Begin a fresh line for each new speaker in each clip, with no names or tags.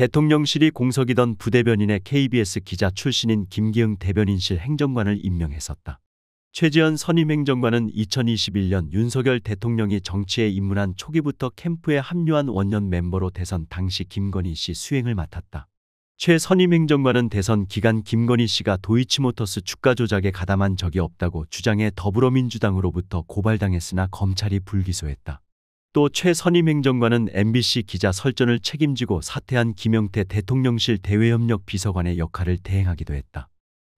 대통령실이 공석이던 부대변인의 KBS 기자 출신인 김기흥 대변인실 행정관을 임명했었다. 최지현 선임 행정관은 2021년 윤석열 대통령이 정치에 입문한 초기부터 캠프에 합류한 원년 멤버로 대선 당시 김건희 씨 수행을 맡았다. 최 선임 행정관은 대선 기간 김건희 씨가 도이치모터스 주가 조작에 가담한 적이 없다고 주장해 더불어민주당으로부터 고발당했으나 검찰이 불기소했다. 또 최선임 행정관은 MBC 기자 설전을 책임지고 사퇴한 김영태 대통령실 대외협력 비서관의 역할을 대행하기도 했다.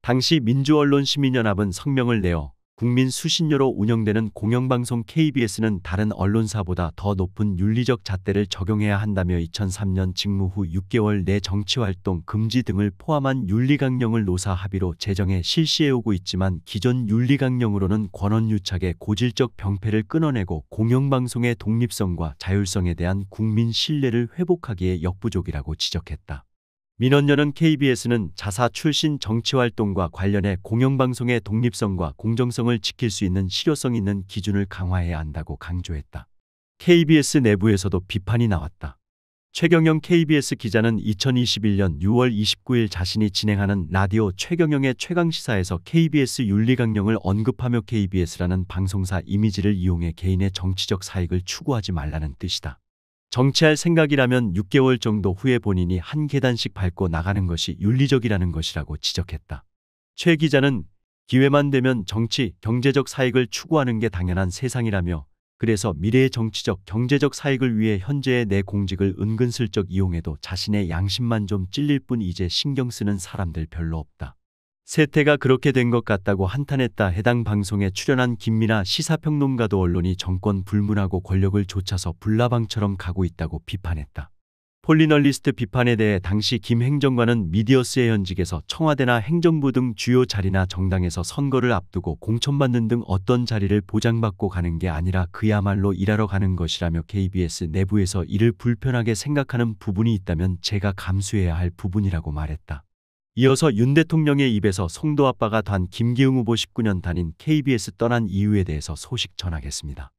당시 민주언론시민연합은 성명을 내어 국민 수신료로 운영되는 공영방송 KBS는 다른 언론사보다 더 높은 윤리적 잣대를 적용해야 한다며 2003년 직무 후 6개월 내 정치활동 금지 등을 포함한 윤리강령을 노사 합의로 제정해 실시해오고 있지만 기존 윤리강령으로는 권원유착의 고질적 병폐를 끊어내고 공영방송의 독립성과 자율성에 대한 국민 신뢰를 회복하기에 역부족이라고 지적했다. 민원연은 KBS는 자사 출신 정치활동과 관련해 공영방송의 독립성과 공정성을 지킬 수 있는 실효성 있는 기준을 강화해야 한다고 강조했다. KBS 내부에서도 비판이 나왔다. 최경영 KBS 기자는 2021년 6월 29일 자신이 진행하는 라디오 최경영의 최강시사에서 KBS 윤리강령을 언급하며 KBS라는 방송사 이미지를 이용해 개인의 정치적 사익을 추구하지 말라는 뜻이다. 정치할 생각이라면 6개월 정도 후에 본인이 한 계단씩 밟고 나가는 것이 윤리적이라는 것이라고 지적했다. 최 기자는 기회만 되면 정치, 경제적 사익을 추구하는 게 당연한 세상이라며 그래서 미래의 정치적, 경제적 사익을 위해 현재의 내 공직을 은근슬쩍 이용해도 자신의 양심만 좀 찔릴 뿐 이제 신경 쓰는 사람들 별로 없다. 세태가 그렇게 된 것 같다고 한탄했다 해당 방송에 출연한 김민아 시사평론가도 언론이 정권 불문하고 권력을 쫓아서 불나방처럼 가고 있다고 비판했다. 폴리널리스트 비판에 대해 당시 김 행정관은 미디어스의 현직에서 청와대나 행정부 등 주요 자리나 정당에서 선거를 앞두고 공천받는 등 어떤 자리를 보장받고 가는 게 아니라 그야말로 일하러 가는 것이라며 KBS 내부에서 이를 불편하게 생각하는 부분이 있다면 제가 감수해야 할 부분이라고 말했다. 이어서 윤 대통령의 입에서 송도 아빠가 단 김기웅 후보 19년 단인 KBS 떠난 이유에 대해서 소식 전하겠습니다.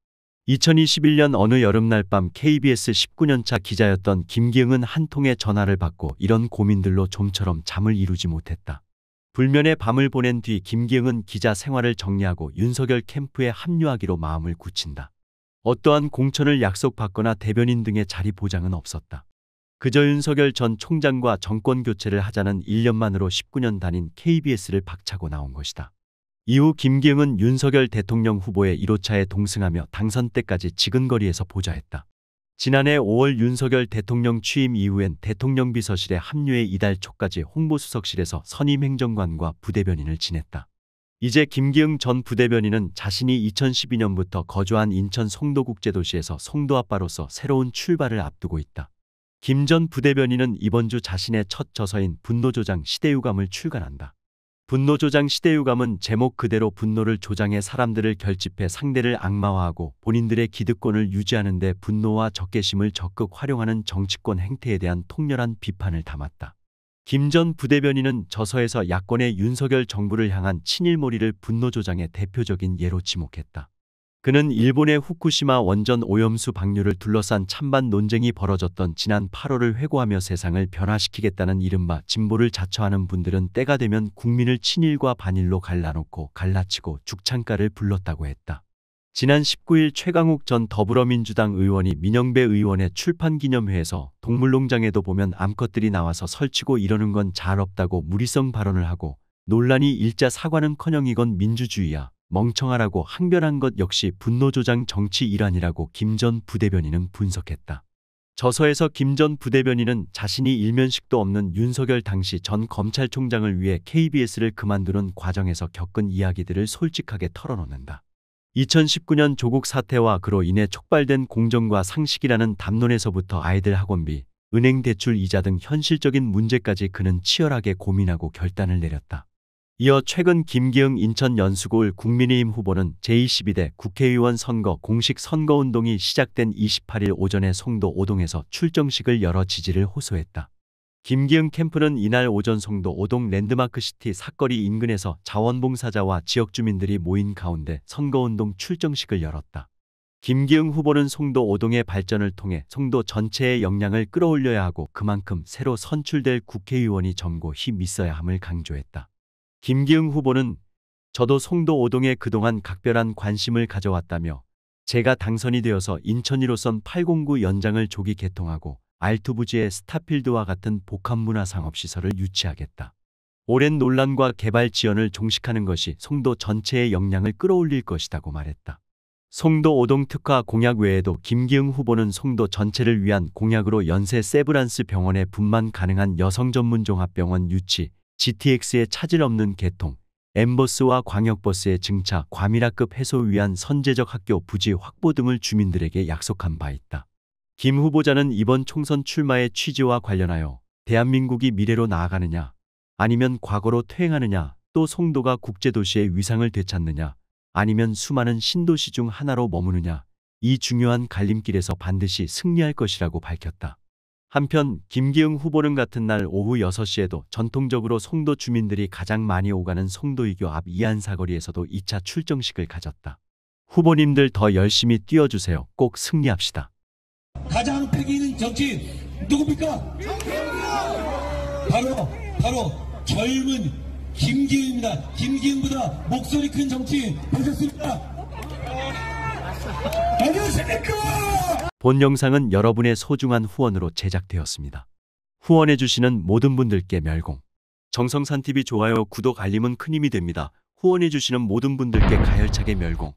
2021년 어느 여름날 밤 KBS 19년차 기자였던 김기웅은 한 통의 전화를 받고 이런 고민들로 좀처럼 잠을 이루지 못했다. 불면의 밤을 보낸 뒤 김기웅은 기자 생활을 정리하고 윤석열 캠프에 합류하기로 마음을 굳힌다. 어떠한 공천을 약속받거나 대변인 등의 자리 보장은 없었다. 그저 윤석열 전 총장과 정권 교체를 하자는 1년만으로 19년 다닌 KBS를 박차고 나온 것이다. 이후 김기응은 윤석열 대통령 후보의 1호차에 동승하며 당선 때까지 지근거리에서 보좌했다. 지난해 5월 윤석열 대통령 취임 이후엔 대통령 비서실에 합류해 이달 초까지 홍보수석실에서 선임 행정관과 부대변인을 지냈다. 이제 김기응 전 부대변인은 자신이 2012년부터 거주한 인천 송도국제도시에서 송도아빠로서 새로운 출발을 앞두고 있다. 김전 부대변인은 이번 주 자신의 첫 저서인 분노조장 시대유감을 출간한다. 분노조장 시대유감은 제목 그대로 분노를 조장해 사람들을 결집해 상대를 악마화하고 본인들의 기득권을 유지하는 데 분노와 적개심을 적극 활용하는 정치권 행태에 대한 통렬한 비판을 담았다. 김 전 부대변인은 저서에서 야권의 윤석열 정부를 향한 친일몰이를 분노조장의 대표적인 예로 지목했다. 그는 일본의 후쿠시마 원전 오염수 방류를 둘러싼 찬반 논쟁이 벌어졌던 지난 8월을 회고하며 세상을 변화시키겠다는 이른바 진보를 자처하는 분들은 때가 되면 국민을 친일과 반일로 갈라놓고 갈라치고 죽창가를 불렀다고 했다. 지난 19일 최강욱 전 더불어민주당 의원이 민영배 의원의 출판기념회에서 동물농장에도 보면 암컷들이 나와서 설치고 이러는 건 잘 없다고 무리성 발언을 하고 논란이 일자 사과는커녕 이건 민주주의야. 멍청하라고 항변한 것 역시 분노조장 정치 일환이라고 김 전 부대변인은 분석했다. 저서에서 김 전 부대변인은 자신이 일면식도 없는 윤석열 당시 전 검찰총장을 위해 KBS를 그만두는 과정에서 겪은 이야기들을 솔직하게 털어놓는다. 2019년 조국 사태와 그로 인해 촉발된 공정과 상식이라는 담론에서부터 아이들 학원비, 은행 대출 이자 등 현실적인 문제까지 그는 치열하게 고민하고 결단을 내렸다. 이어 최근 김기흥 인천 연수골 국민의힘 후보는 제22대 국회의원 선거 공식 선거운동이 시작된 28일 오전에 송도 5동에서 출정식을 열어 지지를 호소했다. 김기흥 캠프는 이날 오전 송도 5동 랜드마크시티 사거리 인근에서 자원봉사자와 지역주민들이 모인 가운데 선거운동 출정식을 열었다. 김기흥 후보는 송도 5동의 발전을 통해 송도 전체의 역량을 끌어올려야 하고 그만큼 새로 선출될 국회의원이 점고 힘 있어야 함을 강조했다. 김기흥 후보는 저도 송도 오동에 그동안 각별한 관심을 가져왔다며 제가 당선이 되어서 인천이로선 809 연장을 조기 개통하고 알투부지의 스타필드와 같은 복합문화상업시설을 유치하겠다. 오랜 논란과 개발 지연을 종식하는 것이 송도 전체의 역량을 끌어올릴 것이다고 말했다. 송도 오동 특화 공약 외에도 김기흥 후보는 송도 전체를 위한 공약으로 연세 세브란스 병원에 분만 가능한 여성 전문 종합병원 유치, GTX의 차질 없는 개통, 엠버스와 광역버스의 증차, 과밀화급 해소 위한 선제적 학교 부지 확보 등을 주민들에게 약속한 바 있다. 김 후보자는 이번 총선 출마의 취지와 관련하여 대한민국이 미래로 나아가느냐, 아니면 과거로 퇴행하느냐, 또 송도가 국제도시의 위상을 되찾느냐, 아니면 수많은 신도시 중 하나로 머무느냐, 이 중요한 갈림길에서 반드시 승리할 것이라고 밝혔다. 한편 김기흥 후보는 같은 날 오후 6시에도 전통적으로 송도 주민들이 가장 많이 오가는 송도이교 앞 이안사거리에서도 2차 출정식을 가졌다. 후보님들 더 열심히 뛰어주세요. 꼭 승리합시다. 가장 패기 있는 정치인 누굽니까? 바로 바로 젊은 김기흥입니다. 김기흥보다 목소리 큰 정치인 되셨습니다. 안녕하십니까? 본 영상은 여러분의 소중한 후원으로 제작되었습니다. 후원해 주시는 모든 분들께 멸공. 정성산TV 좋아요, 구독, 알림은 큰 힘이 됩니다. 후원해 주시는 모든 분들께 가열차게 멸공.